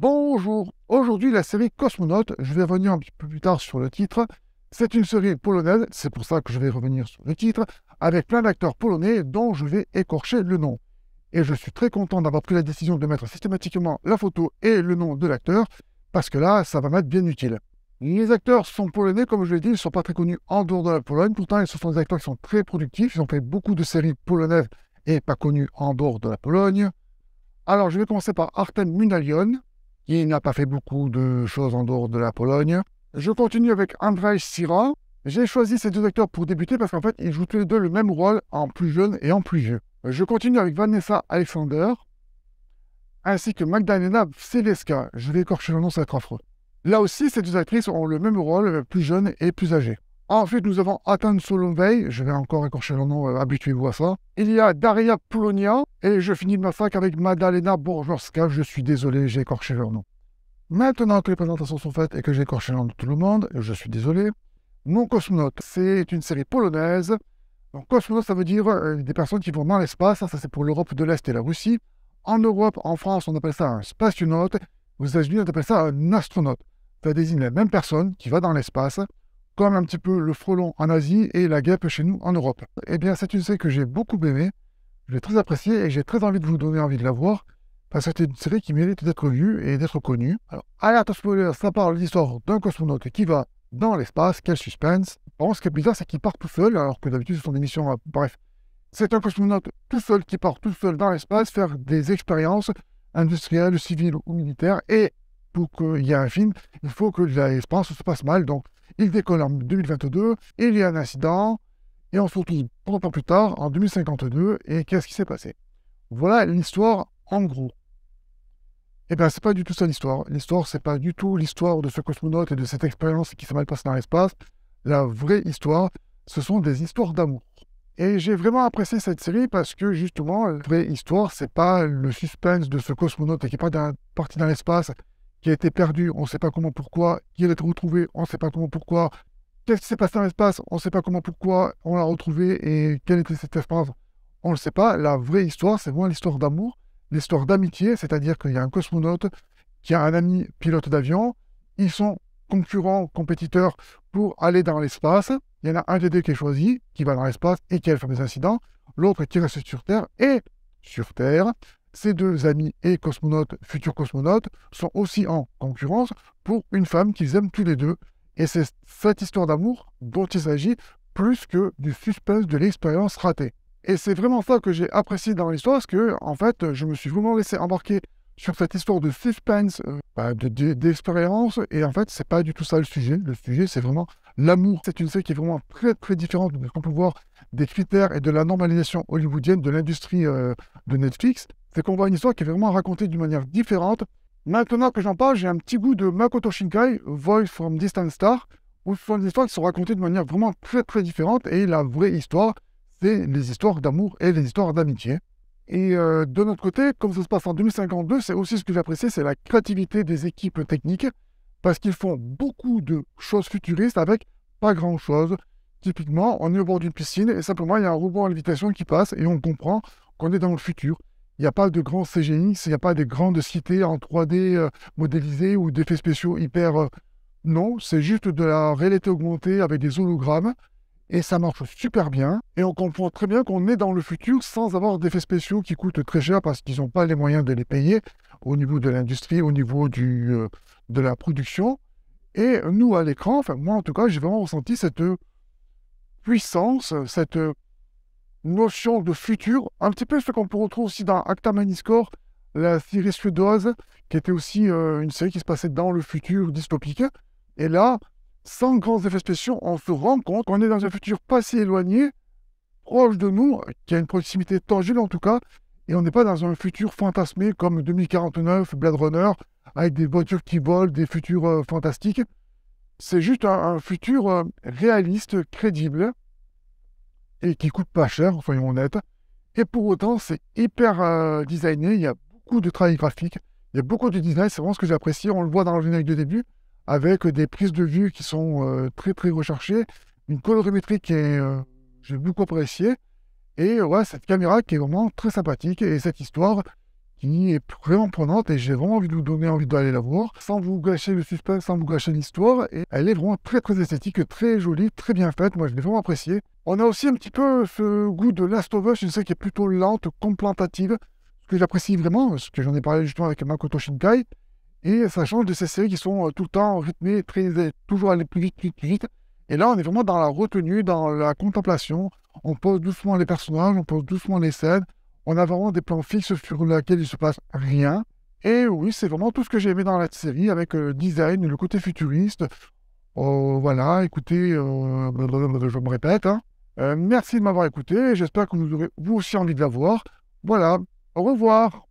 Bonjour, aujourd'hui la série Cosmonaute. je vais revenir un petit peu plus tard sur le titre. C'est une série polonaise, c'est pour ça que je vais revenir sur le titre, avec plein d'acteurs polonais dont je vais écorcher le nom. Et je suis très content d'avoir pris la décision de mettre systématiquement la photo et le nom de l'acteur, parce que là, ça va m'être bien utile. Les acteurs sont polonais, comme je l'ai dit, ils ne sont pas très connus en dehors de la Pologne, pourtant ils sont des acteurs qui sont très productifs, ils ont fait beaucoup de séries polonaises et pas connues en dehors de la Pologne. Alors je vais commencer par Artem Munalion, il n'a pas fait beaucoup de choses en dehors de la Pologne. Je continue avec Andrzej Sira. J'ai choisi ces deux acteurs pour débuter parce qu'en fait, ils jouent tous les deux le même rôle en plus jeune et en plus vieux. Je continue avec Vanessa Alexander, ainsi que Magdalena Seleska. Je vais écorcher le nom, ça va être affreux. Là aussi, ces deux actrices ont le même rôle, plus jeune et plus âgée. Ensuite, nous avons Atan Solomvey. je vais encore écorcher le nom, euh, habituez-vous à ça. Il y a Daria Polonia, et je finis ma massacre avec Madalena Borjorska, je suis désolé, j'ai écorché leur nom. Maintenant que les présentations sont faites et que j'ai écorché le nom de tout le monde, je suis désolé, Mon Cosmonaute, c'est une série polonaise. Donc, cosmonaute, ça veut dire euh, des personnes qui vont dans l'espace, ça, c'est pour l'Europe de l'Est et la Russie. En Europe, en France, on appelle ça un spationaute, aux États-Unis, on appelle ça un astronaute. Ça désigne la même personne qui va dans l'espace comme un petit peu le frelon en Asie et la guêpe chez nous en Europe. Eh bien, c'est une série que j'ai beaucoup aimée, je l'ai très appréciée et j'ai très envie de vous donner envie de la voir, parce que c'est une série qui mérite d'être vue et d'être connue. Alors, alerte spoiler, ça parle de l'histoire d'un cosmonaute qui va dans l'espace, quel suspense. Bon, ce qui est bizarre, c'est qu'il part tout seul, alors que d'habitude, ce sont des missions, euh, bref. C'est un cosmonaute tout seul qui part tout seul dans l'espace, faire des expériences industrielles, civiles ou militaires, et pour qu'il y ait un film, il faut que l'espace se passe mal, donc il décolle en 2022, il y a un incident, et on se retrouve ans plus tard, en 2052, et qu'est-ce qui s'est passé Voilà l'histoire en gros. Eh bien, c'est pas du tout ça l'histoire. L'histoire, c'est pas du tout l'histoire de ce cosmonaute et de cette expérience qui s'est mal passée dans l'espace. La vraie histoire, ce sont des histoires d'amour. Et j'ai vraiment apprécié cette série parce que justement, la vraie histoire, c'est pas le suspense de ce cosmonaute qui est pas parti dans l'espace qui a été perdu, on ne sait pas comment pourquoi, qui a été retrouvé, on ne sait pas comment pourquoi, qu'est-ce qui s'est passé dans l'espace, on ne sait pas comment pourquoi, on l'a retrouvé et quelle était cette espace, on ne le sait pas. La vraie histoire, c'est moins l'histoire d'amour, l'histoire d'amitié, c'est-à-dire qu'il y a un cosmonaute qui a un ami pilote d'avion, ils sont concurrents, compétiteurs pour aller dans l'espace. Il y en a un des deux qui est choisi, qui va dans l'espace et qui a le fameux incident, l'autre qui reste sur Terre. Et sur Terre, ces deux amis et cosmonautes, futurs cosmonautes, sont aussi en concurrence pour une femme qu'ils aiment tous les deux. Et c'est cette histoire d'amour dont il s'agit plus que du suspense de l'expérience ratée. Et c'est vraiment ça que j'ai apprécié dans l'histoire, parce que, en fait, je me suis vraiment laissé embarquer sur cette histoire de suspense, euh, bah, d'expérience, et en fait, c'est pas du tout ça le sujet. Le sujet, c'est vraiment l'amour. C'est une série qui est vraiment très, très différente de qu'on peut voir des critères et de la normalisation hollywoodienne de l'industrie euh, de Netflix c'est qu'on voit une histoire qui est vraiment racontée d'une manière différente. Maintenant que j'en parle, j'ai un petit goût de Makoto Shinkai, Voice from Distant Star, où ce sont des histoires qui sont racontées de manière vraiment très très différente, et la vraie histoire, c'est les histoires d'amour et les histoires d'amitié. Et euh, de notre côté, comme ça se passe en 2052, c'est aussi ce que j'ai apprécié, c'est la créativité des équipes techniques, parce qu'ils font beaucoup de choses futuristes avec pas grand-chose. Typiquement, on est au bord d'une piscine et simplement il y a un robot à lévitation qui passe et on comprend qu'on est dans le futur. Il n'y a pas de grands CGI, il n'y a pas de grandes cités en 3D euh, modélisées ou d'effets spéciaux hyper. Euh, non, c'est juste de la réalité augmentée avec des hologrammes et ça marche super bien. Et on comprend très bien qu'on est dans le futur sans avoir d'effets spéciaux qui coûtent très cher parce qu'ils n'ont pas les moyens de les payer au niveau de l'industrie, au niveau du, euh, de la production. Et nous, à l'écran, enfin, moi en tout cas, j'ai vraiment ressenti cette puissance, cette notion de futur, un petit peu ce qu'on peut retrouver aussi dans Acta Maniscore, la série suédoise, qui était aussi euh, une série qui se passait dans le futur dystopique. Et là, sans grands effets spéciaux, on se rend compte qu'on est dans un futur pas si éloigné, proche de nous, qui a une proximité tangible en tout cas, et on n'est pas dans un futur fantasmé comme 2049, Blade Runner, avec des voitures qui volent, des futurs euh, fantastiques. C'est juste un, futur euh, réaliste, crédible, et qui coûte pas cher, soyons honnêtes. Et pour autant, c'est hyper euh, designé, il y a beaucoup de travail graphique, il y a beaucoup de design, c'est vraiment ce que j'apprécie. on le voit dans le générique de début, avec des prises de vue qui sont euh, très très recherchées, une colorimétrie que euh, j'ai beaucoup apprécié, et ouais, cette caméra qui est vraiment très sympathique, et cette histoire, qui est vraiment prenante et j'ai vraiment envie de vous donner envie d'aller la voir sans vous gâcher le suspense, sans vous gâcher l'histoire. Et elle est vraiment très très esthétique, très jolie, très bien faite. Moi je l'ai vraiment appréciée. On a aussi un petit peu ce goût de Last of Us, une série qui est plutôt lente, complantative, ce que j'apprécie vraiment, ce que j'en ai parlé justement avec Makoto Shinkai. Et ça change de ces séries qui sont euh, tout le temps rythmées, très, toujours aller plus vite, plus vite, vite. Et là, on est vraiment dans la retenue, dans la contemplation. On pose doucement les personnages, on pose doucement les scènes. On a vraiment des plans fixes sur lesquels il ne se passe rien. Et oui, c'est vraiment tout ce que j'ai aimé dans la série avec euh, le design, le côté futuriste. Oh, voilà, écoutez, euh, je me répète. Hein. Euh, merci de m'avoir écouté. J'espère que vous aurez vous aussi envie de la voir. Voilà, au revoir.